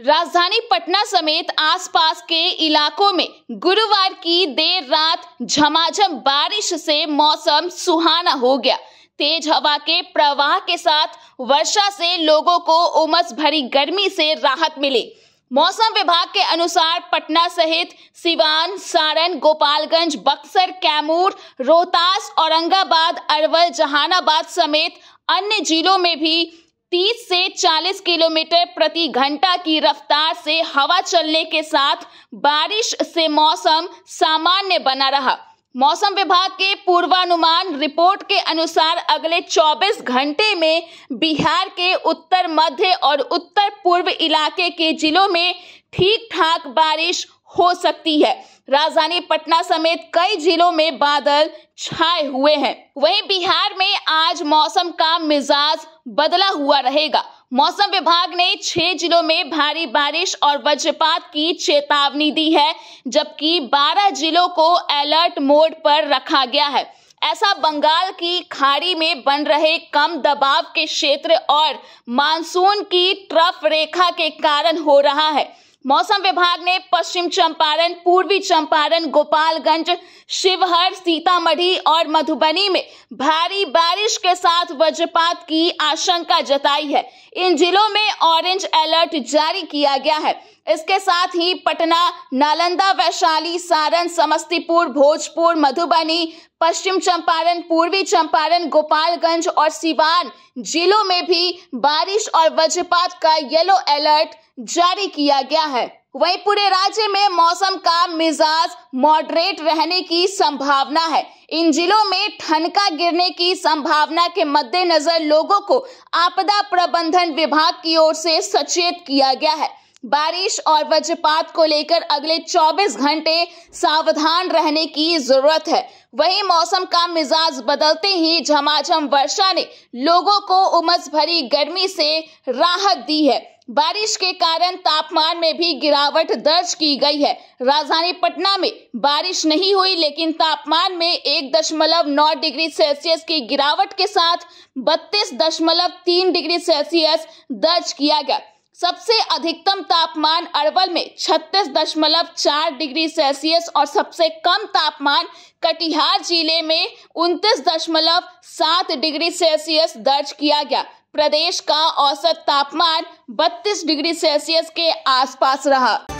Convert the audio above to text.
राजधानी पटना समेत आसपास के इलाकों में गुरुवार की देर रात झमाझम बारिश से मौसम सुहाना हो गया तेज हवा के प्रवाह के साथ वर्षा से लोगों को उमस भरी गर्मी से राहत मिली मौसम विभाग के अनुसार पटना सहित सिवान सारण गोपालगंज बक्सर कैमूर रोहतास औरंगाबाद अरवल जहानाबाद समेत अन्य जिलों में भी 30 से 40 किलोमीटर प्रति घंटा की रफ्तार से हवा चलने के साथ बारिश से मौसम सामान्य बना रहा मौसम विभाग के पूर्वानुमान रिपोर्ट के अनुसार अगले 24 घंटे में बिहार के उत्तर मध्य और उत्तर पूर्व इलाके के जिलों में ठीक ठाक बारिश हो सकती है राजधानी पटना समेत कई जिलों में बादल छाए हुए हैं वहीं बिहार में आज मौसम का मिजाज बदला हुआ रहेगा मौसम विभाग ने छह जिलों में भारी बारिश और वज्रपात की चेतावनी दी है जबकि बारह जिलों को अलर्ट मोड पर रखा गया है ऐसा बंगाल की खाड़ी में बन रहे कम दबाव के क्षेत्र और मानसून की ट्रफ रेखा के कारण हो रहा है मौसम विभाग ने पश्चिम चंपारण पूर्वी चंपारण गोपालगंज शिवहर सीतामढ़ी और मधुबनी में भारी बारिश के साथ वज्रपात की आशंका जताई है इन जिलों में ऑरेंज अलर्ट जारी किया गया है इसके साथ ही पटना नालंदा वैशाली सारण समस्तीपुर भोजपुर मधुबनी पश्चिम चंपारण पूर्वी चंपारण गोपालगंज और सिवान जिलों में भी बारिश और वज्रपात का येलो अलर्ट जारी किया गया है है वहीं पूरे राज्य में मौसम का मिजाज मॉडरेट रहने की संभावना है इन जिलों में ठनका गिरने की संभावना के मद्देनजर लोगों को आपदा प्रबंधन विभाग की ओर से सचेत किया गया है बारिश और वज्रपात को लेकर अगले 24 घंटे सावधान रहने की जरूरत है वहीं मौसम का मिजाज बदलते ही झमाझम वर्षा ने लोगों को उमस भरी गर्मी से राहत दी है बारिश के कारण तापमान में भी गिरावट दर्ज की गई है राजधानी पटना में बारिश नहीं हुई लेकिन तापमान में एक दशमलव नौ डिग्री सेल्सियस की गिरावट के साथ बत्तीस दशमलव तीन डिग्री सेल्सियस दर्ज किया गया सबसे अधिकतम तापमान अरवल में 36.4 डिग्री सेल्सियस और सबसे कम तापमान कटिहार जिले में 29.7 डिग्री सेल्सियस दर्ज किया गया प्रदेश का औसत तापमान 32 डिग्री सेल्सियस के आसपास रहा